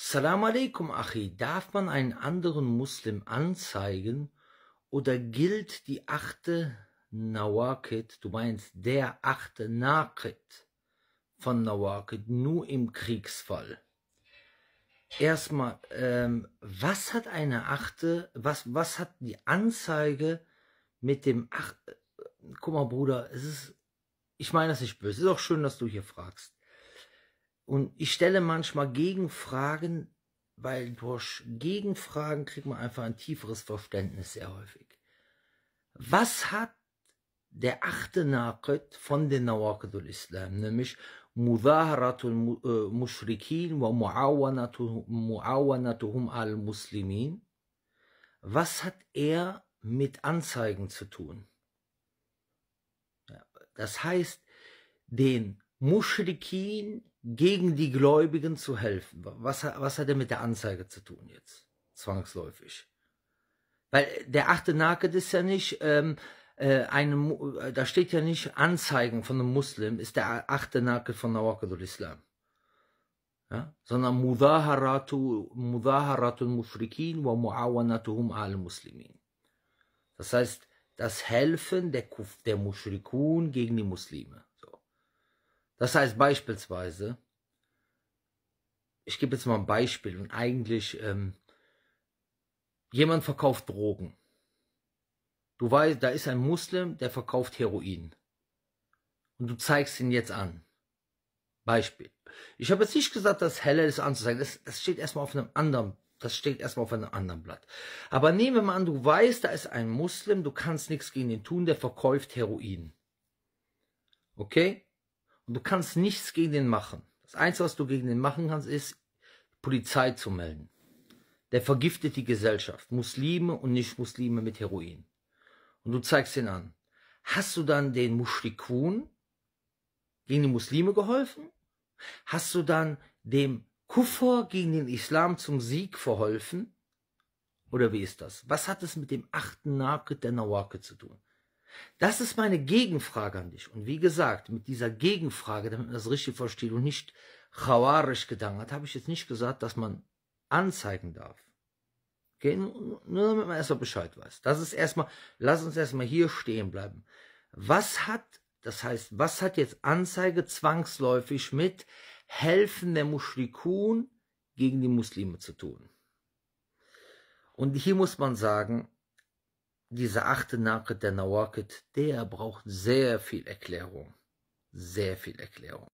Salam alaikum, Achi, darf man einen anderen Muslim anzeigen oder gilt die achte Nawakit, du meinst der achte Nakit von Nawakit, nur im Kriegsfall? Erstmal, ähm, was hat eine achte, was, was hat die Anzeige mit dem acht, guck mal Bruder, es ist, ich meine das nicht böse, es ist auch schön, dass du hier fragst. Und ich stelle manchmal Gegenfragen, weil durch Gegenfragen kriegt man einfach ein tieferes Verständnis sehr häufig. Was hat der achte Naqid von den Nawaqidul Islam, nämlich Mudaharatul äh, Mushrikin wa Muawanatuhum al-Muslimin, was hat er mit Anzeigen zu tun? Das heißt, den Mushrikin gegen die Gläubigen zu helfen. Was, was hat er mit der Anzeige zu tun jetzt? Zwangsläufig. Weil äh, der achte Naket ist ja nicht, ähm, äh, eine, äh, da steht ja nicht Anzeigen von einem Muslim, ist der achte Naket von Nawakadul Islam. Ja? Sondern Mudaharatu, Mudaharatul Mufrikin wa Muawanatuhum al-Muslimin. Das heißt, das Helfen der, Kuf, der Mushrikun gegen die Muslime. Das heißt beispielsweise, ich gebe jetzt mal ein Beispiel und eigentlich ähm, jemand verkauft Drogen. Du weißt, da ist ein Muslim, der verkauft Heroin. Und du zeigst ihn jetzt an. Beispiel. Ich habe jetzt nicht gesagt, dass Helle ist anzuzeigen. Das, das steht erstmal auf einem anderen, das steht erstmal auf einem anderen Blatt. Aber nehmen wir mal an, du weißt, da ist ein Muslim, du kannst nichts gegen ihn tun, der verkauft Heroin. Okay? Und du kannst nichts gegen den machen. Das Einzige, was du gegen den machen kannst, ist, Polizei zu melden. Der vergiftet die Gesellschaft, Muslime und Nicht-Muslime mit Heroin. Und du zeigst ihn an. Hast du dann den Mushrikun gegen die Muslime geholfen? Hast du dann dem Kuffer gegen den Islam zum Sieg verholfen? Oder wie ist das? Was hat es mit dem achten Naket der Nawake zu tun? Das ist meine Gegenfrage an dich. Und wie gesagt, mit dieser Gegenfrage, damit man das richtig versteht und nicht chawarisch gedankt hat, habe ich jetzt nicht gesagt, dass man anzeigen darf. Okay, nur damit man erstmal Bescheid weiß. Das ist erstmal, lass uns erstmal hier stehen bleiben. Was hat, das heißt, was hat jetzt Anzeige zwangsläufig mit Helfen der Mushrikun gegen die Muslime zu tun? Und hier muss man sagen, dieser achte Nachricht der Nawakit, der braucht sehr viel Erklärung. Sehr viel Erklärung.